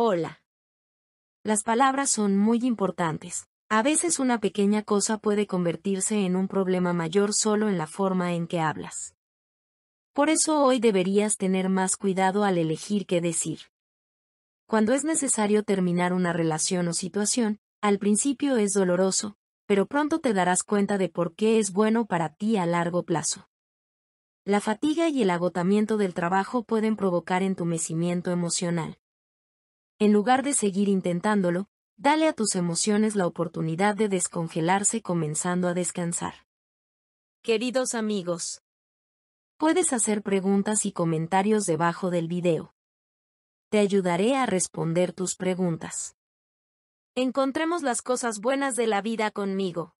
Hola. Las palabras son muy importantes. A veces una pequeña cosa puede convertirse en un problema mayor solo en la forma en que hablas. Por eso hoy deberías tener más cuidado al elegir qué decir. Cuando es necesario terminar una relación o situación, al principio es doloroso, pero pronto te darás cuenta de por qué es bueno para ti a largo plazo. La fatiga y el agotamiento del trabajo pueden provocar entumecimiento emocional en lugar de seguir intentándolo, dale a tus emociones la oportunidad de descongelarse comenzando a descansar. Queridos amigos, puedes hacer preguntas y comentarios debajo del video. Te ayudaré a responder tus preguntas. Encontremos las cosas buenas de la vida conmigo.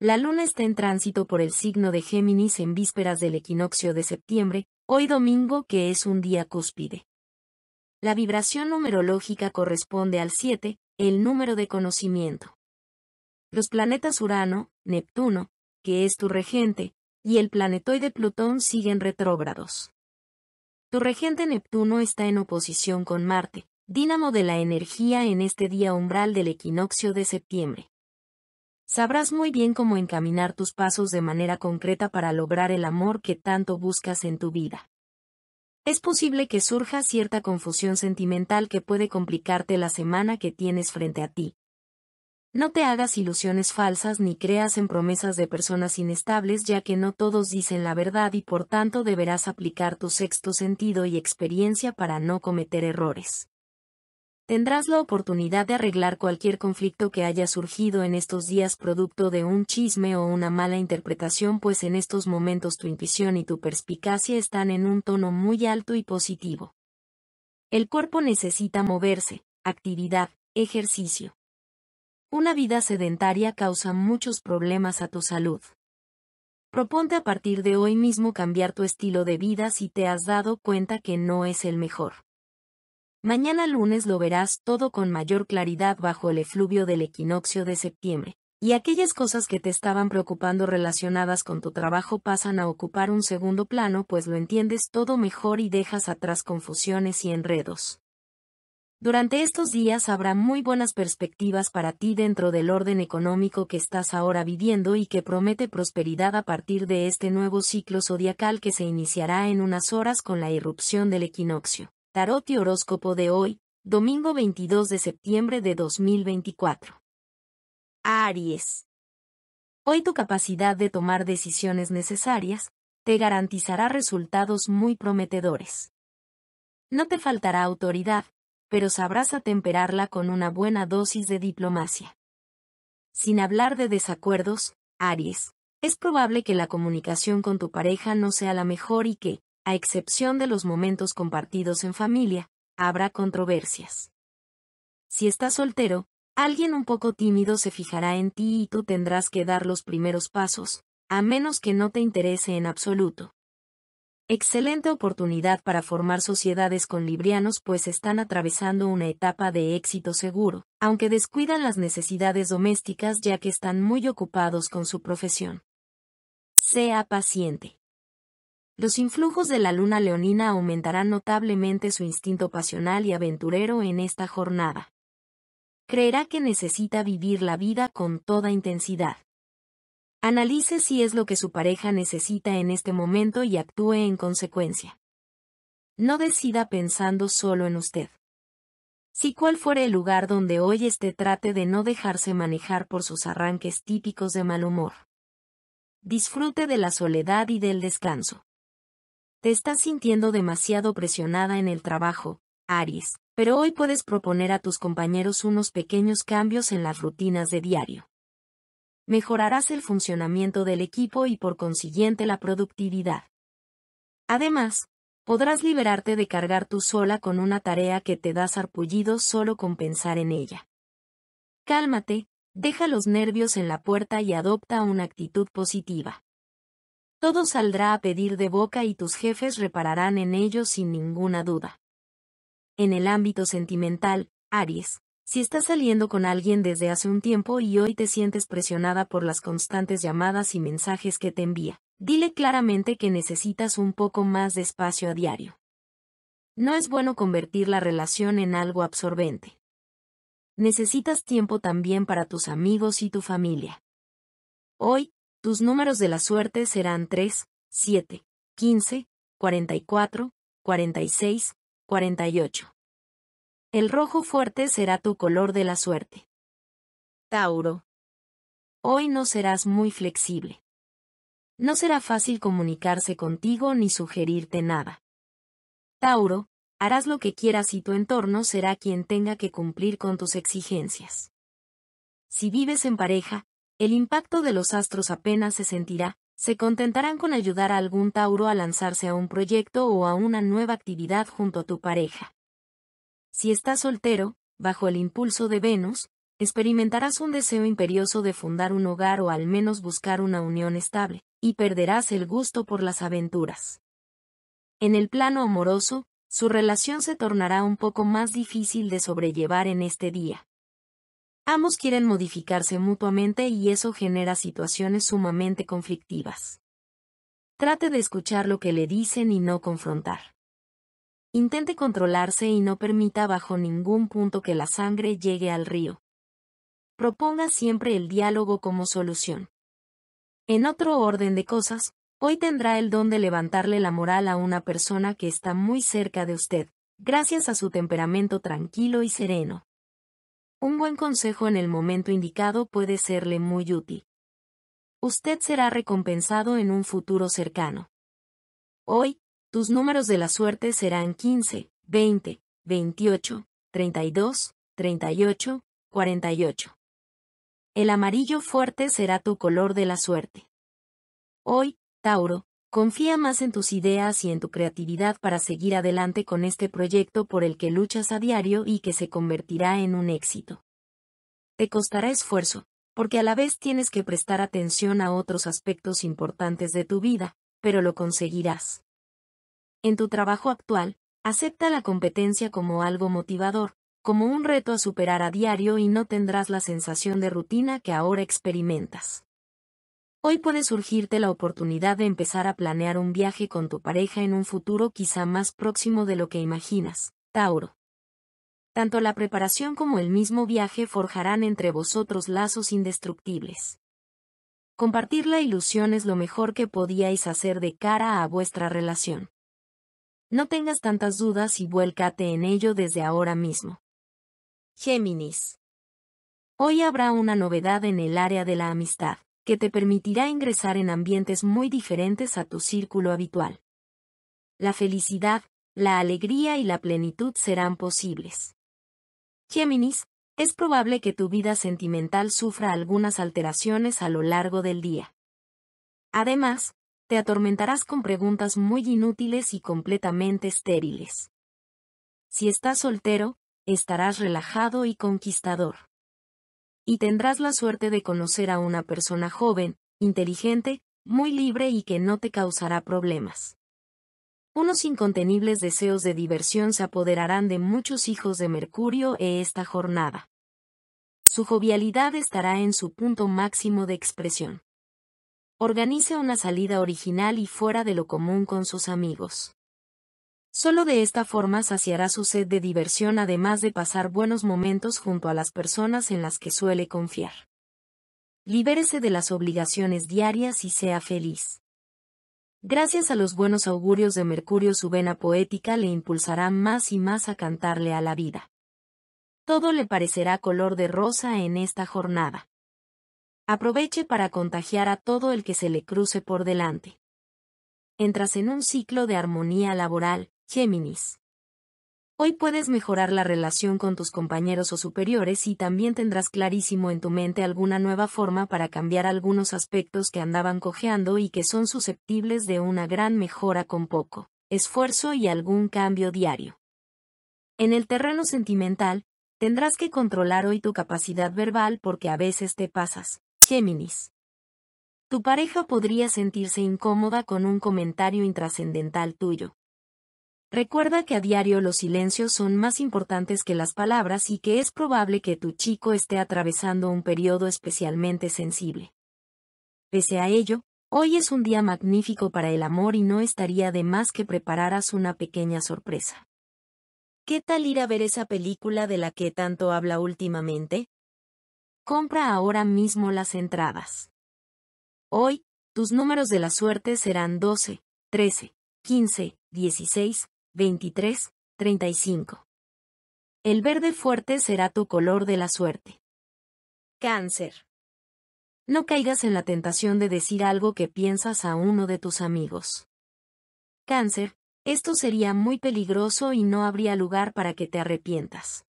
La luna está en tránsito por el signo de Géminis en vísperas del equinoccio de septiembre, hoy domingo que es un día cúspide. La vibración numerológica corresponde al 7, el número de conocimiento. Los planetas Urano, Neptuno, que es tu regente, y el planetoide Plutón siguen retrógrados. Tu regente Neptuno está en oposición con Marte, dínamo de la energía en este día umbral del equinoccio de septiembre. Sabrás muy bien cómo encaminar tus pasos de manera concreta para lograr el amor que tanto buscas en tu vida. Es posible que surja cierta confusión sentimental que puede complicarte la semana que tienes frente a ti. No te hagas ilusiones falsas ni creas en promesas de personas inestables ya que no todos dicen la verdad y por tanto deberás aplicar tu sexto sentido y experiencia para no cometer errores tendrás la oportunidad de arreglar cualquier conflicto que haya surgido en estos días producto de un chisme o una mala interpretación, pues en estos momentos tu intuición y tu perspicacia están en un tono muy alto y positivo. El cuerpo necesita moverse, actividad, ejercicio. Una vida sedentaria causa muchos problemas a tu salud. Proponte a partir de hoy mismo cambiar tu estilo de vida si te has dado cuenta que no es el mejor. Mañana lunes lo verás todo con mayor claridad bajo el efluvio del equinoccio de septiembre, y aquellas cosas que te estaban preocupando relacionadas con tu trabajo pasan a ocupar un segundo plano pues lo entiendes todo mejor y dejas atrás confusiones y enredos. Durante estos días habrá muy buenas perspectivas para ti dentro del orden económico que estás ahora viviendo y que promete prosperidad a partir de este nuevo ciclo zodiacal que se iniciará en unas horas con la irrupción del equinoccio. Tarot y horóscopo de hoy, domingo 22 de septiembre de 2024. Aries. Hoy tu capacidad de tomar decisiones necesarias te garantizará resultados muy prometedores. No te faltará autoridad, pero sabrás atemperarla con una buena dosis de diplomacia. Sin hablar de desacuerdos, Aries, es probable que la comunicación con tu pareja no sea la mejor y que, a excepción de los momentos compartidos en familia, habrá controversias. Si estás soltero, alguien un poco tímido se fijará en ti y tú tendrás que dar los primeros pasos, a menos que no te interese en absoluto. Excelente oportunidad para formar sociedades con librianos pues están atravesando una etapa de éxito seguro, aunque descuidan las necesidades domésticas ya que están muy ocupados con su profesión. Sea paciente. Los influjos de la luna leonina aumentarán notablemente su instinto pasional y aventurero en esta jornada. Creerá que necesita vivir la vida con toda intensidad. Analice si es lo que su pareja necesita en este momento y actúe en consecuencia. No decida pensando solo en usted. Si cual fuera el lugar donde hoy esté trate de no dejarse manejar por sus arranques típicos de mal humor. Disfrute de la soledad y del descanso. Te estás sintiendo demasiado presionada en el trabajo, Aries, pero hoy puedes proponer a tus compañeros unos pequeños cambios en las rutinas de diario. Mejorarás el funcionamiento del equipo y por consiguiente la productividad. Además, podrás liberarte de cargar tú sola con una tarea que te das arpullido solo con pensar en ella. Cálmate, deja los nervios en la puerta y adopta una actitud positiva. Todo saldrá a pedir de boca y tus jefes repararán en ello sin ninguna duda. En el ámbito sentimental, Aries, si estás saliendo con alguien desde hace un tiempo y hoy te sientes presionada por las constantes llamadas y mensajes que te envía, dile claramente que necesitas un poco más de espacio a diario. No es bueno convertir la relación en algo absorbente. Necesitas tiempo también para tus amigos y tu familia. Hoy, tus números de la suerte serán 3, 7, 15, 44, 46, 48. El rojo fuerte será tu color de la suerte. Tauro. Hoy no serás muy flexible. No será fácil comunicarse contigo ni sugerirte nada. Tauro, harás lo que quieras y tu entorno será quien tenga que cumplir con tus exigencias. Si vives en pareja, el impacto de los astros apenas se sentirá, se contentarán con ayudar a algún Tauro a lanzarse a un proyecto o a una nueva actividad junto a tu pareja. Si estás soltero, bajo el impulso de Venus, experimentarás un deseo imperioso de fundar un hogar o al menos buscar una unión estable, y perderás el gusto por las aventuras. En el plano amoroso, su relación se tornará un poco más difícil de sobrellevar en este día. Ambos quieren modificarse mutuamente y eso genera situaciones sumamente conflictivas. Trate de escuchar lo que le dicen y no confrontar. Intente controlarse y no permita bajo ningún punto que la sangre llegue al río. Proponga siempre el diálogo como solución. En otro orden de cosas, hoy tendrá el don de levantarle la moral a una persona que está muy cerca de usted, gracias a su temperamento tranquilo y sereno. Un buen consejo en el momento indicado puede serle muy útil. Usted será recompensado en un futuro cercano. Hoy, tus números de la suerte serán 15, 20, 28, 32, 38, 48. El amarillo fuerte será tu color de la suerte. Hoy, Tauro, Confía más en tus ideas y en tu creatividad para seguir adelante con este proyecto por el que luchas a diario y que se convertirá en un éxito. Te costará esfuerzo, porque a la vez tienes que prestar atención a otros aspectos importantes de tu vida, pero lo conseguirás. En tu trabajo actual, acepta la competencia como algo motivador, como un reto a superar a diario y no tendrás la sensación de rutina que ahora experimentas. Hoy puede surgirte la oportunidad de empezar a planear un viaje con tu pareja en un futuro quizá más próximo de lo que imaginas, Tauro. Tanto la preparación como el mismo viaje forjarán entre vosotros lazos indestructibles. Compartir la ilusión es lo mejor que podíais hacer de cara a vuestra relación. No tengas tantas dudas y vuélcate en ello desde ahora mismo. Géminis. Hoy habrá una novedad en el área de la amistad que te permitirá ingresar en ambientes muy diferentes a tu círculo habitual. La felicidad, la alegría y la plenitud serán posibles. Géminis, es probable que tu vida sentimental sufra algunas alteraciones a lo largo del día. Además, te atormentarás con preguntas muy inútiles y completamente estériles. Si estás soltero, estarás relajado y conquistador y tendrás la suerte de conocer a una persona joven, inteligente, muy libre y que no te causará problemas. Unos incontenibles deseos de diversión se apoderarán de muchos hijos de Mercurio en esta jornada. Su jovialidad estará en su punto máximo de expresión. Organice una salida original y fuera de lo común con sus amigos. Solo de esta forma saciará su sed de diversión además de pasar buenos momentos junto a las personas en las que suele confiar. Libérese de las obligaciones diarias y sea feliz. Gracias a los buenos augurios de Mercurio su vena poética le impulsará más y más a cantarle a la vida. Todo le parecerá color de rosa en esta jornada. Aproveche para contagiar a todo el que se le cruce por delante. Entras en un ciclo de armonía laboral, Géminis. Hoy puedes mejorar la relación con tus compañeros o superiores y también tendrás clarísimo en tu mente alguna nueva forma para cambiar algunos aspectos que andaban cojeando y que son susceptibles de una gran mejora con poco esfuerzo y algún cambio diario. En el terreno sentimental, tendrás que controlar hoy tu capacidad verbal porque a veces te pasas. Géminis. Tu pareja podría sentirse incómoda con un comentario intrascendental tuyo. Recuerda que a diario los silencios son más importantes que las palabras y que es probable que tu chico esté atravesando un periodo especialmente sensible. Pese a ello, hoy es un día magnífico para el amor y no estaría de más que prepararas una pequeña sorpresa. ¿Qué tal ir a ver esa película de la que tanto habla últimamente? Compra ahora mismo las entradas. Hoy, tus números de la suerte serán 12, 13, 15, 16, 23, 35. El verde fuerte será tu color de la suerte. Cáncer. No caigas en la tentación de decir algo que piensas a uno de tus amigos. Cáncer, esto sería muy peligroso y no habría lugar para que te arrepientas.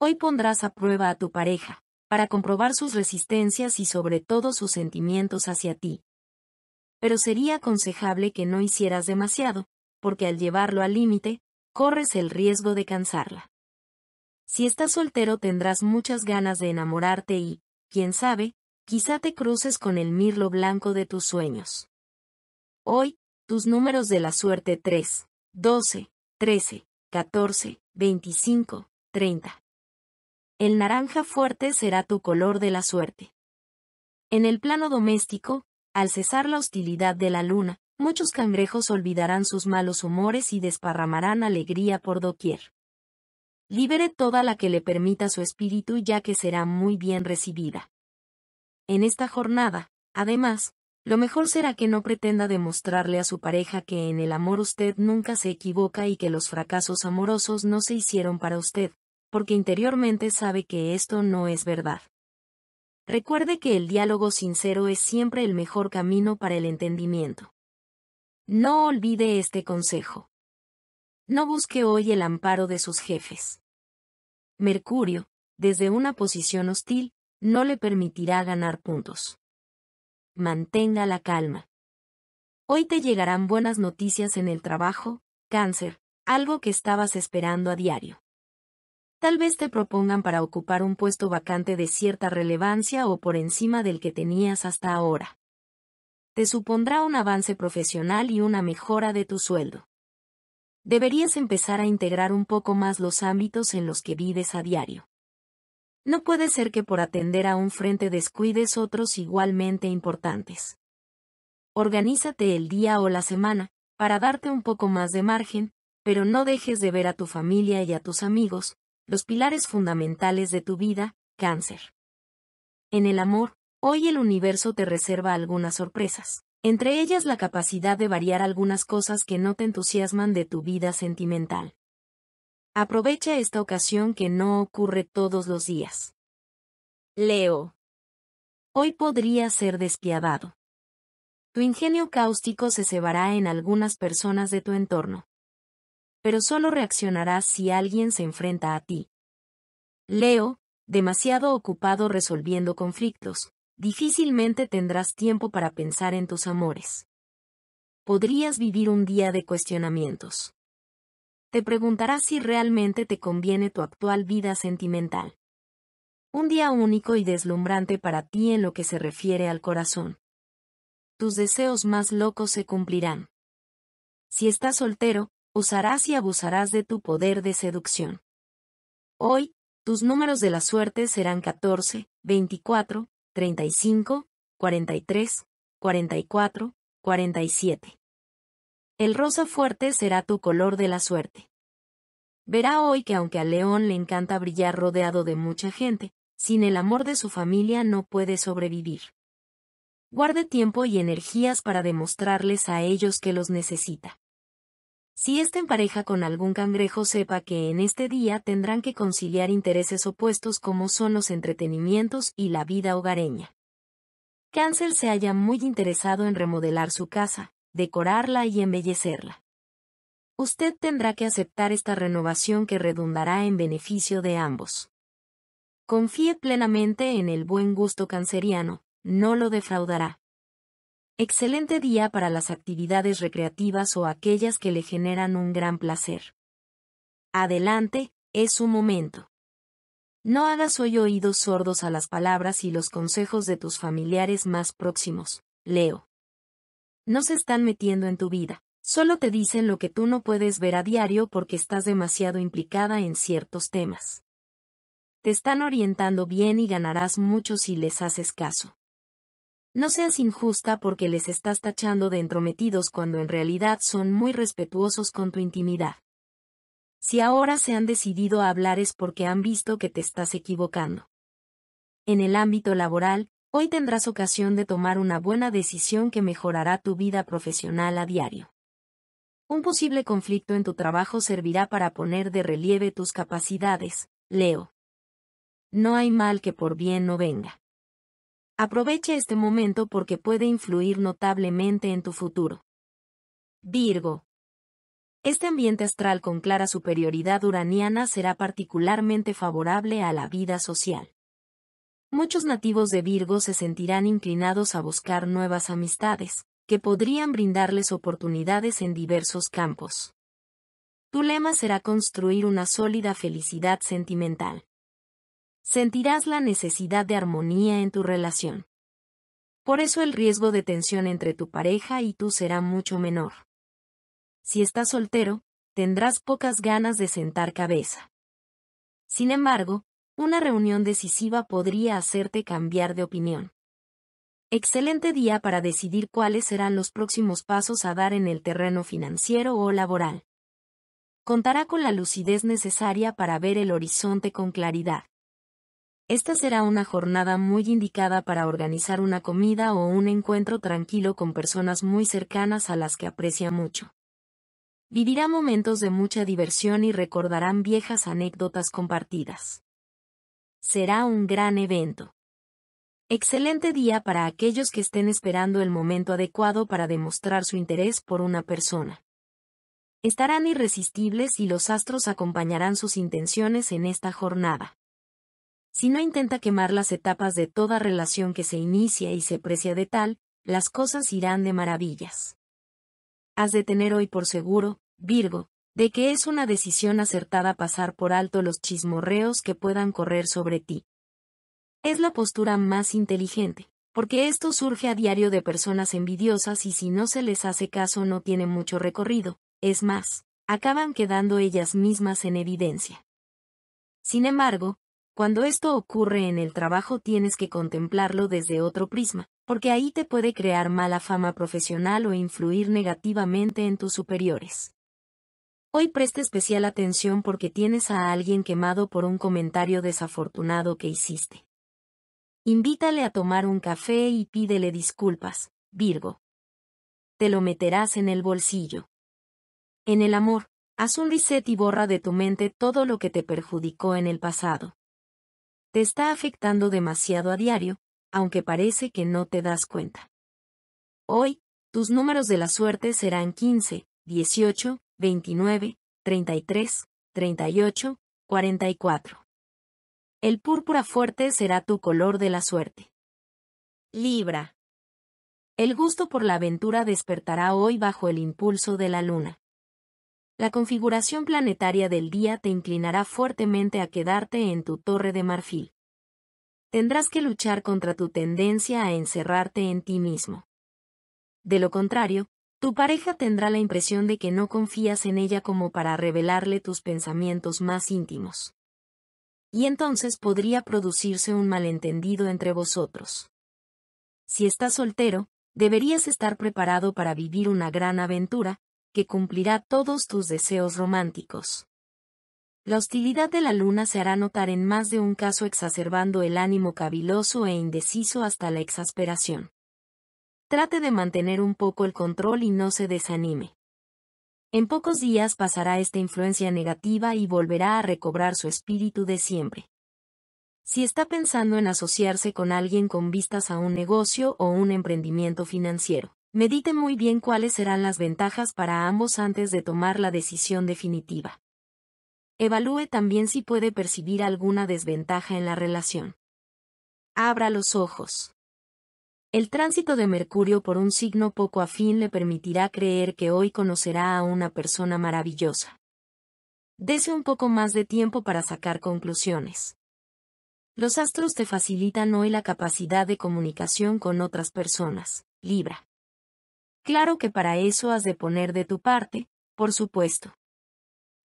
Hoy pondrás a prueba a tu pareja, para comprobar sus resistencias y sobre todo sus sentimientos hacia ti. Pero sería aconsejable que no hicieras demasiado, porque al llevarlo al límite, corres el riesgo de cansarla. Si estás soltero tendrás muchas ganas de enamorarte y, quién sabe, quizá te cruces con el mirlo blanco de tus sueños. Hoy, tus números de la suerte 3, 12, 13, 14, 25, 30. El naranja fuerte será tu color de la suerte. En el plano doméstico, al cesar la hostilidad de la luna, muchos cangrejos olvidarán sus malos humores y desparramarán alegría por doquier. Libere toda la que le permita su espíritu ya que será muy bien recibida. En esta jornada, además, lo mejor será que no pretenda demostrarle a su pareja que en el amor usted nunca se equivoca y que los fracasos amorosos no se hicieron para usted, porque interiormente sabe que esto no es verdad. Recuerde que el diálogo sincero es siempre el mejor camino para el entendimiento. No olvide este consejo. No busque hoy el amparo de sus jefes. Mercurio, desde una posición hostil, no le permitirá ganar puntos. Mantenga la calma. Hoy te llegarán buenas noticias en el trabajo, cáncer, algo que estabas esperando a diario. Tal vez te propongan para ocupar un puesto vacante de cierta relevancia o por encima del que tenías hasta ahora te supondrá un avance profesional y una mejora de tu sueldo. Deberías empezar a integrar un poco más los ámbitos en los que vives a diario. No puede ser que por atender a un frente descuides otros igualmente importantes. Organízate el día o la semana, para darte un poco más de margen, pero no dejes de ver a tu familia y a tus amigos, los pilares fundamentales de tu vida, cáncer. En el amor, Hoy el universo te reserva algunas sorpresas, entre ellas la capacidad de variar algunas cosas que no te entusiasman de tu vida sentimental. Aprovecha esta ocasión que no ocurre todos los días. Leo. Hoy podría ser despiadado. Tu ingenio cáustico se cebará en algunas personas de tu entorno. Pero solo reaccionarás si alguien se enfrenta a ti. Leo, demasiado ocupado resolviendo conflictos, difícilmente tendrás tiempo para pensar en tus amores. Podrías vivir un día de cuestionamientos. Te preguntarás si realmente te conviene tu actual vida sentimental. Un día único y deslumbrante para ti en lo que se refiere al corazón. Tus deseos más locos se cumplirán. Si estás soltero, usarás y abusarás de tu poder de seducción. Hoy, tus números de la suerte serán 14, 24, 35, 43, 44, 47. El rosa fuerte será tu color de la suerte. Verá hoy que aunque a león le encanta brillar rodeado de mucha gente, sin el amor de su familia no puede sobrevivir. Guarde tiempo y energías para demostrarles a ellos que los necesita. Si está en pareja con algún cangrejo, sepa que en este día tendrán que conciliar intereses opuestos como son los entretenimientos y la vida hogareña. Cáncer se haya muy interesado en remodelar su casa, decorarla y embellecerla. Usted tendrá que aceptar esta renovación que redundará en beneficio de ambos. Confíe plenamente en el buen gusto canceriano, no lo defraudará. Excelente día para las actividades recreativas o aquellas que le generan un gran placer. Adelante, es su momento. No hagas hoy oídos sordos a las palabras y los consejos de tus familiares más próximos, Leo. No se están metiendo en tu vida, solo te dicen lo que tú no puedes ver a diario porque estás demasiado implicada en ciertos temas. Te están orientando bien y ganarás mucho si les haces caso. No seas injusta porque les estás tachando de entrometidos cuando en realidad son muy respetuosos con tu intimidad. Si ahora se han decidido a hablar es porque han visto que te estás equivocando. En el ámbito laboral, hoy tendrás ocasión de tomar una buena decisión que mejorará tu vida profesional a diario. Un posible conflicto en tu trabajo servirá para poner de relieve tus capacidades, Leo. No hay mal que por bien no venga. Aprovecha este momento porque puede influir notablemente en tu futuro. Virgo. Este ambiente astral con clara superioridad uraniana será particularmente favorable a la vida social. Muchos nativos de Virgo se sentirán inclinados a buscar nuevas amistades, que podrían brindarles oportunidades en diversos campos. Tu lema será construir una sólida felicidad sentimental sentirás la necesidad de armonía en tu relación. Por eso el riesgo de tensión entre tu pareja y tú será mucho menor. Si estás soltero, tendrás pocas ganas de sentar cabeza. Sin embargo, una reunión decisiva podría hacerte cambiar de opinión. Excelente día para decidir cuáles serán los próximos pasos a dar en el terreno financiero o laboral. Contará con la lucidez necesaria para ver el horizonte con claridad. Esta será una jornada muy indicada para organizar una comida o un encuentro tranquilo con personas muy cercanas a las que aprecia mucho. Vivirá momentos de mucha diversión y recordarán viejas anécdotas compartidas. Será un gran evento. Excelente día para aquellos que estén esperando el momento adecuado para demostrar su interés por una persona. Estarán irresistibles y los astros acompañarán sus intenciones en esta jornada. Si no intenta quemar las etapas de toda relación que se inicia y se precia de tal, las cosas irán de maravillas. Has de tener hoy por seguro, Virgo, de que es una decisión acertada pasar por alto los chismorreos que puedan correr sobre ti. Es la postura más inteligente, porque esto surge a diario de personas envidiosas y si no se les hace caso no tiene mucho recorrido, es más, acaban quedando ellas mismas en evidencia. Sin embargo, cuando esto ocurre en el trabajo tienes que contemplarlo desde otro prisma, porque ahí te puede crear mala fama profesional o influir negativamente en tus superiores. Hoy presta especial atención porque tienes a alguien quemado por un comentario desafortunado que hiciste. Invítale a tomar un café y pídele disculpas, Virgo. Te lo meterás en el bolsillo. En el amor, haz un reset y borra de tu mente todo lo que te perjudicó en el pasado. Te está afectando demasiado a diario, aunque parece que no te das cuenta. Hoy, tus números de la suerte serán 15, 18, 29, 33, 38, 44. El púrpura fuerte será tu color de la suerte. Libra. El gusto por la aventura despertará hoy bajo el impulso de la luna la configuración planetaria del día te inclinará fuertemente a quedarte en tu torre de marfil. Tendrás que luchar contra tu tendencia a encerrarte en ti mismo. De lo contrario, tu pareja tendrá la impresión de que no confías en ella como para revelarle tus pensamientos más íntimos. Y entonces podría producirse un malentendido entre vosotros. Si estás soltero, deberías estar preparado para vivir una gran aventura, que cumplirá todos tus deseos románticos. La hostilidad de la luna se hará notar en más de un caso exacerbando el ánimo caviloso e indeciso hasta la exasperación. Trate de mantener un poco el control y no se desanime. En pocos días pasará esta influencia negativa y volverá a recobrar su espíritu de siempre. Si está pensando en asociarse con alguien con vistas a un negocio o un emprendimiento financiero, Medite muy bien cuáles serán las ventajas para ambos antes de tomar la decisión definitiva. Evalúe también si puede percibir alguna desventaja en la relación. Abra los ojos. El tránsito de Mercurio por un signo poco afín le permitirá creer que hoy conocerá a una persona maravillosa. Dese un poco más de tiempo para sacar conclusiones. Los astros te facilitan hoy la capacidad de comunicación con otras personas, Libra. Claro que para eso has de poner de tu parte, por supuesto.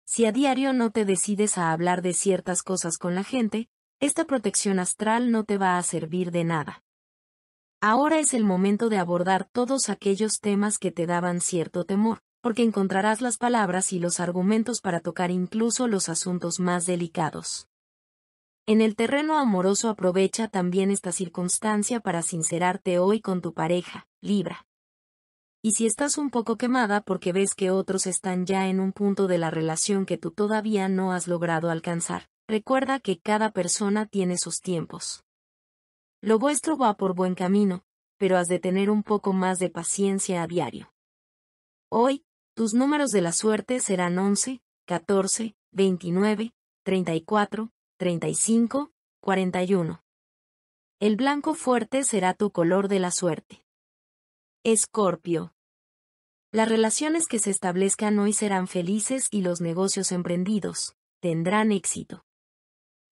Si a diario no te decides a hablar de ciertas cosas con la gente, esta protección astral no te va a servir de nada. Ahora es el momento de abordar todos aquellos temas que te daban cierto temor, porque encontrarás las palabras y los argumentos para tocar incluso los asuntos más delicados. En el terreno amoroso aprovecha también esta circunstancia para sincerarte hoy con tu pareja, Libra y si estás un poco quemada porque ves que otros están ya en un punto de la relación que tú todavía no has logrado alcanzar, recuerda que cada persona tiene sus tiempos. Lo vuestro va por buen camino, pero has de tener un poco más de paciencia a diario. Hoy, tus números de la suerte serán 11, 14, 29, 34, 35, 41. El blanco fuerte será tu color de la suerte. Escorpio. Las relaciones que se establezcan hoy serán felices y los negocios emprendidos tendrán éxito.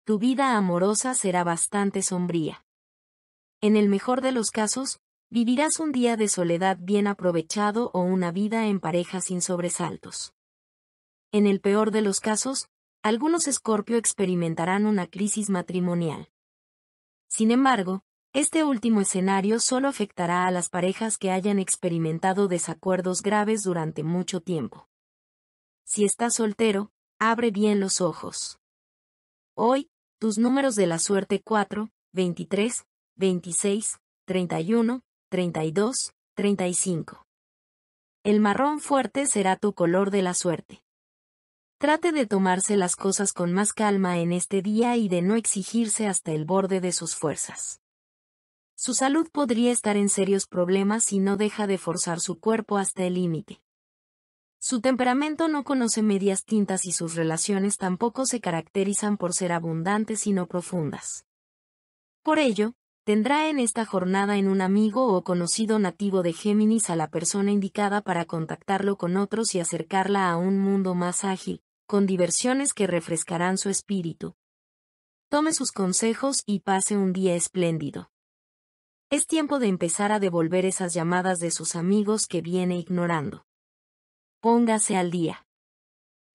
Tu vida amorosa será bastante sombría. En el mejor de los casos, vivirás un día de soledad bien aprovechado o una vida en pareja sin sobresaltos. En el peor de los casos, algunos Escorpio experimentarán una crisis matrimonial. Sin embargo, este último escenario solo afectará a las parejas que hayan experimentado desacuerdos graves durante mucho tiempo. Si estás soltero, abre bien los ojos. Hoy, tus números de la suerte 4, 23, 26, 31, 32, 35. El marrón fuerte será tu color de la suerte. Trate de tomarse las cosas con más calma en este día y de no exigirse hasta el borde de sus fuerzas. Su salud podría estar en serios problemas si no deja de forzar su cuerpo hasta el límite. Su temperamento no conoce medias tintas y sus relaciones tampoco se caracterizan por ser abundantes y no profundas. Por ello, tendrá en esta jornada en un amigo o conocido nativo de Géminis a la persona indicada para contactarlo con otros y acercarla a un mundo más ágil, con diversiones que refrescarán su espíritu. Tome sus consejos y pase un día espléndido. Es tiempo de empezar a devolver esas llamadas de sus amigos que viene ignorando. Póngase al día.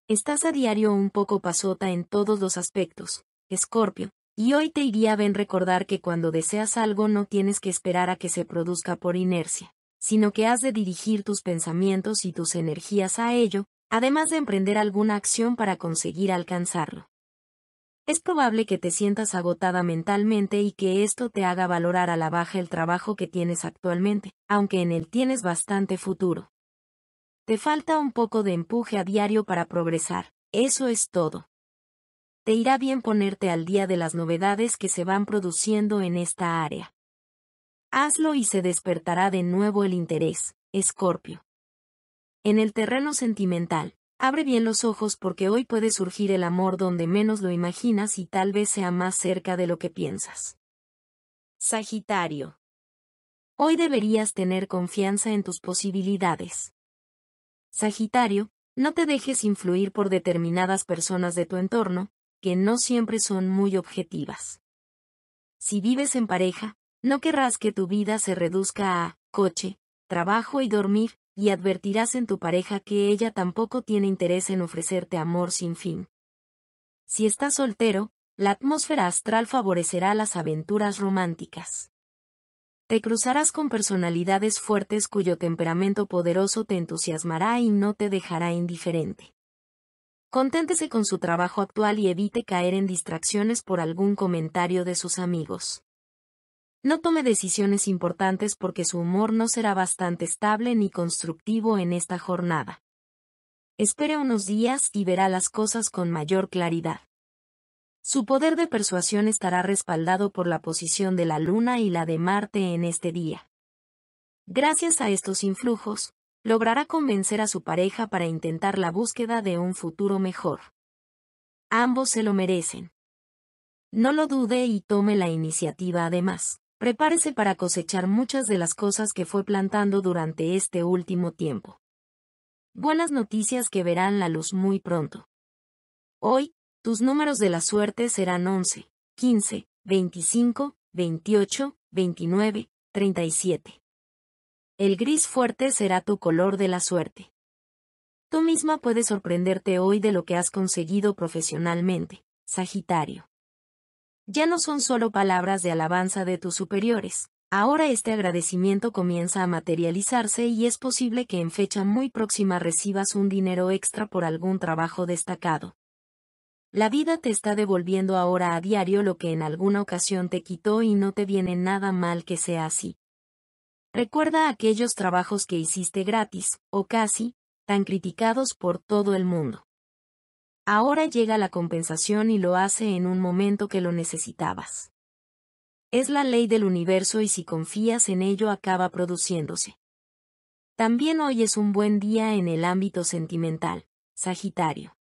Estás a diario un poco pasota en todos los aspectos, Escorpio, y hoy te iría bien recordar que cuando deseas algo no tienes que esperar a que se produzca por inercia, sino que has de dirigir tus pensamientos y tus energías a ello, además de emprender alguna acción para conseguir alcanzarlo. Es probable que te sientas agotada mentalmente y que esto te haga valorar a la baja el trabajo que tienes actualmente, aunque en él tienes bastante futuro. Te falta un poco de empuje a diario para progresar, eso es todo. Te irá bien ponerte al día de las novedades que se van produciendo en esta área. Hazlo y se despertará de nuevo el interés, Escorpio. En el terreno sentimental, Abre bien los ojos porque hoy puede surgir el amor donde menos lo imaginas y tal vez sea más cerca de lo que piensas. Sagitario. Hoy deberías tener confianza en tus posibilidades. Sagitario, no te dejes influir por determinadas personas de tu entorno, que no siempre son muy objetivas. Si vives en pareja, no querrás que tu vida se reduzca a coche, trabajo y dormir, y advertirás en tu pareja que ella tampoco tiene interés en ofrecerte amor sin fin. Si estás soltero, la atmósfera astral favorecerá las aventuras románticas. Te cruzarás con personalidades fuertes cuyo temperamento poderoso te entusiasmará y no te dejará indiferente. Conténtese con su trabajo actual y evite caer en distracciones por algún comentario de sus amigos. No tome decisiones importantes porque su humor no será bastante estable ni constructivo en esta jornada. Espere unos días y verá las cosas con mayor claridad. Su poder de persuasión estará respaldado por la posición de la Luna y la de Marte en este día. Gracias a estos influjos, logrará convencer a su pareja para intentar la búsqueda de un futuro mejor. Ambos se lo merecen. No lo dude y tome la iniciativa además. Prepárese para cosechar muchas de las cosas que fue plantando durante este último tiempo. Buenas noticias que verán la luz muy pronto. Hoy, tus números de la suerte serán 11, 15, 25, 28, 29, 37. El gris fuerte será tu color de la suerte. Tú misma puedes sorprenderte hoy de lo que has conseguido profesionalmente, Sagitario ya no son solo palabras de alabanza de tus superiores. Ahora este agradecimiento comienza a materializarse y es posible que en fecha muy próxima recibas un dinero extra por algún trabajo destacado. La vida te está devolviendo ahora a diario lo que en alguna ocasión te quitó y no te viene nada mal que sea así. Recuerda aquellos trabajos que hiciste gratis, o casi, tan criticados por todo el mundo. Ahora llega la compensación y lo hace en un momento que lo necesitabas. Es la ley del universo y si confías en ello acaba produciéndose. También hoy es un buen día en el ámbito sentimental, Sagitario.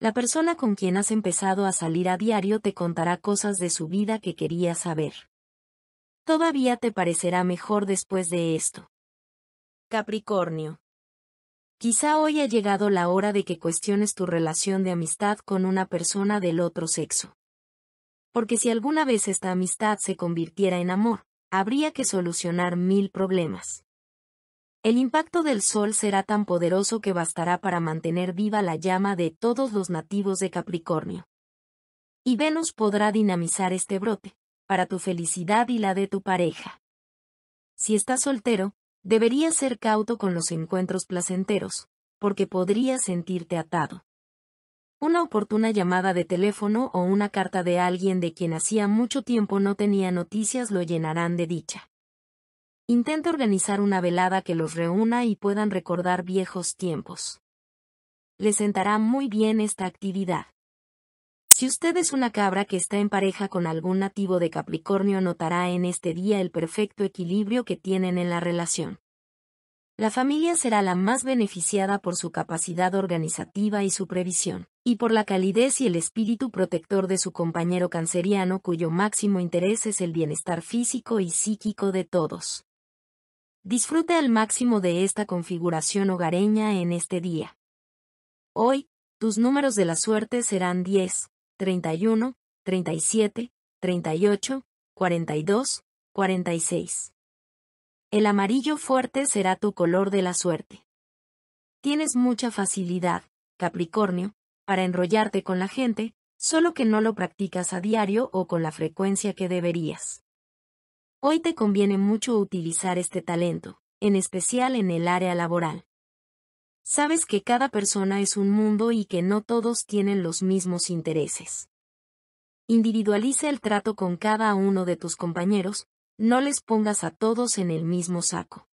La persona con quien has empezado a salir a diario te contará cosas de su vida que querías saber. Todavía te parecerá mejor después de esto. Capricornio. Quizá hoy ha llegado la hora de que cuestiones tu relación de amistad con una persona del otro sexo. Porque si alguna vez esta amistad se convirtiera en amor, habría que solucionar mil problemas. El impacto del sol será tan poderoso que bastará para mantener viva la llama de todos los nativos de Capricornio. Y Venus podrá dinamizar este brote, para tu felicidad y la de tu pareja. Si estás soltero, Deberías ser cauto con los encuentros placenteros, porque podrías sentirte atado. Una oportuna llamada de teléfono o una carta de alguien de quien hacía mucho tiempo no tenía noticias lo llenarán de dicha. Intenta organizar una velada que los reúna y puedan recordar viejos tiempos. Les sentará muy bien esta actividad. Si usted es una cabra que está en pareja con algún nativo de Capricornio notará en este día el perfecto equilibrio que tienen en la relación. La familia será la más beneficiada por su capacidad organizativa y su previsión, y por la calidez y el espíritu protector de su compañero canceriano cuyo máximo interés es el bienestar físico y psíquico de todos. Disfrute al máximo de esta configuración hogareña en este día. Hoy, tus números de la suerte serán 10, 31, 37, 38, 42, 46. El amarillo fuerte será tu color de la suerte. Tienes mucha facilidad, Capricornio, para enrollarte con la gente, solo que no lo practicas a diario o con la frecuencia que deberías. Hoy te conviene mucho utilizar este talento, en especial en el área laboral. Sabes que cada persona es un mundo y que no todos tienen los mismos intereses. Individualiza el trato con cada uno de tus compañeros, no les pongas a todos en el mismo saco.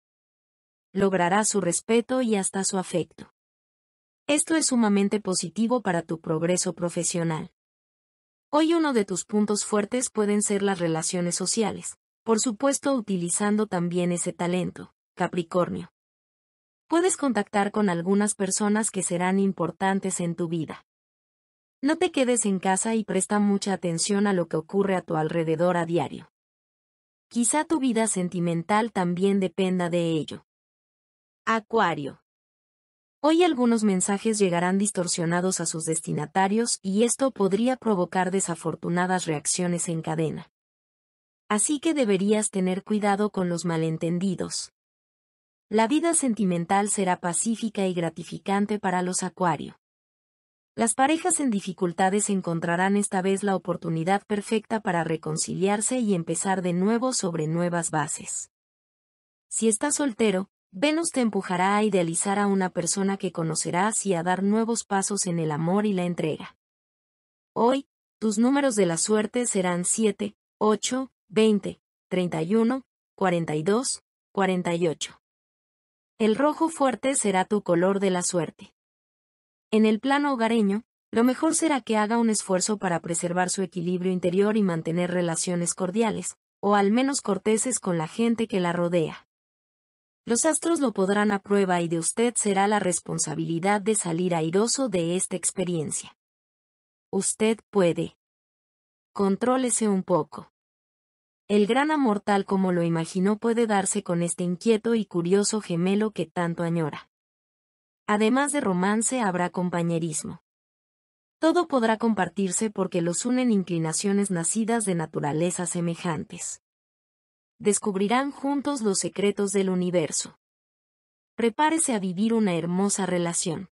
Lograrás su respeto y hasta su afecto. Esto es sumamente positivo para tu progreso profesional. Hoy uno de tus puntos fuertes pueden ser las relaciones sociales, por supuesto utilizando también ese talento, Capricornio puedes contactar con algunas personas que serán importantes en tu vida. No te quedes en casa y presta mucha atención a lo que ocurre a tu alrededor a diario. Quizá tu vida sentimental también dependa de ello. Acuario. Hoy algunos mensajes llegarán distorsionados a sus destinatarios y esto podría provocar desafortunadas reacciones en cadena. Así que deberías tener cuidado con los malentendidos. La vida sentimental será pacífica y gratificante para los Acuario. Las parejas en dificultades encontrarán esta vez la oportunidad perfecta para reconciliarse y empezar de nuevo sobre nuevas bases. Si estás soltero, Venus te empujará a idealizar a una persona que conocerás y a dar nuevos pasos en el amor y la entrega. Hoy, tus números de la suerte serán 7, 8, 20, 31, 42, 48. El rojo fuerte será tu color de la suerte. En el plano hogareño, lo mejor será que haga un esfuerzo para preservar su equilibrio interior y mantener relaciones cordiales, o al menos corteses con la gente que la rodea. Los astros lo podrán a prueba y de usted será la responsabilidad de salir airoso de esta experiencia. Usted puede. Contrólese un poco. El gran amor tal como lo imaginó puede darse con este inquieto y curioso gemelo que tanto añora. Además de romance habrá compañerismo. Todo podrá compartirse porque los unen inclinaciones nacidas de naturalezas semejantes. Descubrirán juntos los secretos del universo. Prepárese a vivir una hermosa relación.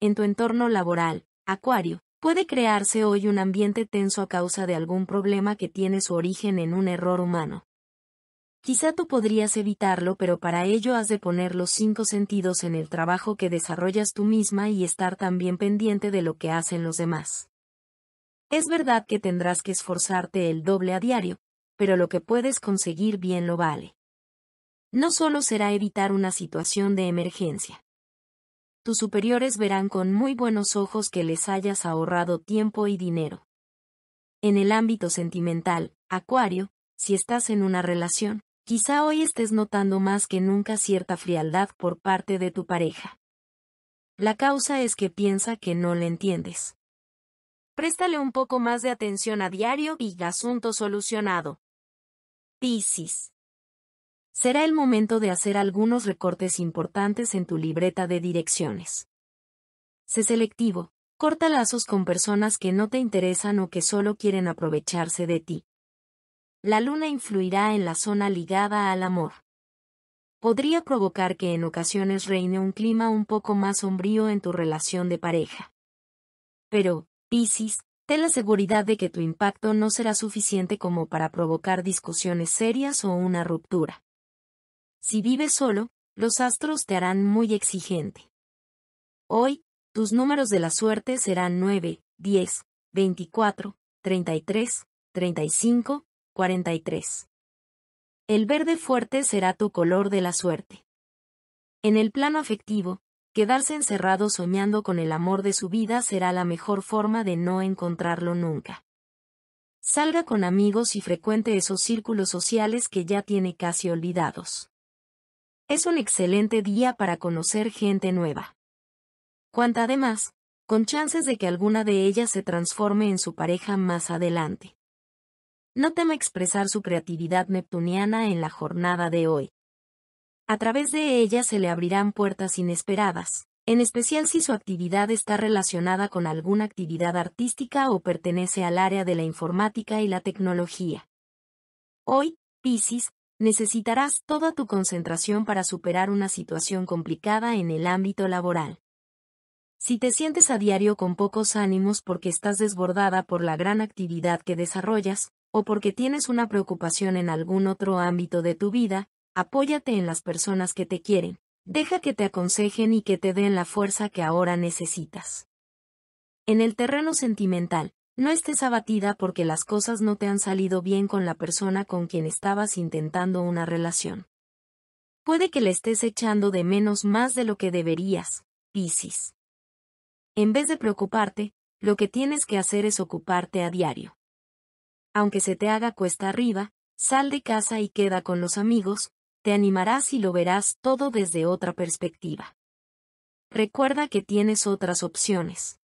En tu entorno laboral, Acuario, Puede crearse hoy un ambiente tenso a causa de algún problema que tiene su origen en un error humano. Quizá tú podrías evitarlo, pero para ello has de poner los cinco sentidos en el trabajo que desarrollas tú misma y estar también pendiente de lo que hacen los demás. Es verdad que tendrás que esforzarte el doble a diario, pero lo que puedes conseguir bien lo vale. No solo será evitar una situación de emergencia tus superiores verán con muy buenos ojos que les hayas ahorrado tiempo y dinero. En el ámbito sentimental, Acuario, si estás en una relación, quizá hoy estés notando más que nunca cierta frialdad por parte de tu pareja. La causa es que piensa que no le entiendes. Préstale un poco más de atención a diario y asunto solucionado. Piscis será el momento de hacer algunos recortes importantes en tu libreta de direcciones. Sé selectivo, corta lazos con personas que no te interesan o que solo quieren aprovecharse de ti. La luna influirá en la zona ligada al amor. Podría provocar que en ocasiones reine un clima un poco más sombrío en tu relación de pareja. Pero, Piscis, ten la seguridad de que tu impacto no será suficiente como para provocar discusiones serias o una ruptura. Si vives solo, los astros te harán muy exigente. Hoy, tus números de la suerte serán 9, 10, 24, 33, 35, 43. El verde fuerte será tu color de la suerte. En el plano afectivo, quedarse encerrado soñando con el amor de su vida será la mejor forma de no encontrarlo nunca. Salga con amigos y frecuente esos círculos sociales que ya tiene casi olvidados. Es un excelente día para conocer gente nueva. Cuanta además, con chances de que alguna de ellas se transforme en su pareja más adelante. No tema expresar su creatividad neptuniana en la jornada de hoy. A través de ella se le abrirán puertas inesperadas, en especial si su actividad está relacionada con alguna actividad artística o pertenece al área de la informática y la tecnología. Hoy, Pisces, necesitarás toda tu concentración para superar una situación complicada en el ámbito laboral. Si te sientes a diario con pocos ánimos porque estás desbordada por la gran actividad que desarrollas, o porque tienes una preocupación en algún otro ámbito de tu vida, apóyate en las personas que te quieren, deja que te aconsejen y que te den la fuerza que ahora necesitas. En el terreno sentimental, no estés abatida porque las cosas no te han salido bien con la persona con quien estabas intentando una relación. Puede que le estés echando de menos más de lo que deberías, Piscis. En vez de preocuparte, lo que tienes que hacer es ocuparte a diario. Aunque se te haga cuesta arriba, sal de casa y queda con los amigos, te animarás y lo verás todo desde otra perspectiva. Recuerda que tienes otras opciones.